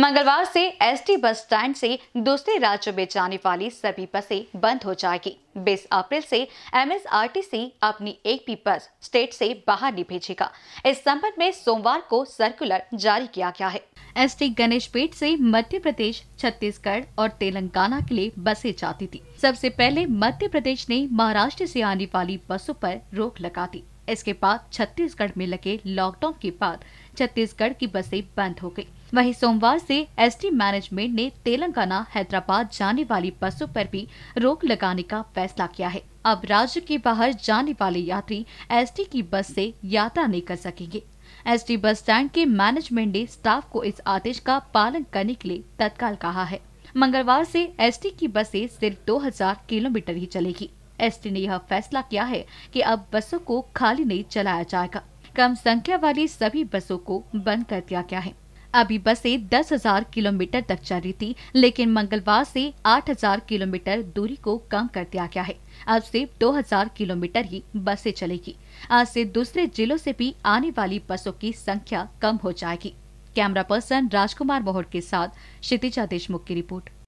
मंगलवार से ST bus stand से दूसरे राज्यों में जाने वाली सभी बसें बंद हो जाएगी बीस अप्रैल से एमएसआरटीसी अपनी एक भी बस स्टेट से बाहर नहीं भेजेगा इस संबंध में सोमवार को सर्कुलर जारी किया गया है एसटी गणेश पेट से मध्य प्रदेश छत्तीसगढ़ और तेलंगाना के लिए बसें जाती थी सबसे पहले मध्य प्रदेश ने महाराष्ट्र से आने वाली बसों पर रोक लगा दी इसके बाद छत्तीसगढ़ में लगे लॉकडाउन के बाद छत्तीसगढ़ की बसें बंद हो गयी वहीं सोमवार से एसटी मैनेजमेंट ने तेलंगाना हैदराबाद जाने वाली बसों पर भी रोक लगाने का फैसला किया है अब राज्य के बाहर जाने वाले यात्री एसटी की बस से यात्रा नहीं कर सकेंगे एसटी बस स्टैंड के मैनेजमेंट ने स्टाफ को इस आदेश का पालन करने के लिए तत्काल कहा है मंगलवार से एसटी की बसें सिर्फ 2000 किलोमीटर ही चलेगी एसटी ने यह फैसला किया है कि अब बसों को खाली नहीं चलाया जाएगा कम संख्या वाली सभी बसों को बंद कर दिया गया है अभी बसें 10,000 किलोमीटर तक चल रही थी लेकिन मंगलवार से 8,000 किलोमीटर दूरी को कम कर दिया गया है अब सिर्फ 2,000 किलोमीटर ही बसें चलेगी आज से दूसरे जिलों से भी आने वाली बसों की संख्या कम हो जाएगी कैमरा पर्सन राजकुमार मोहर के साथ क्षितिजा देशमुख की रिपोर्ट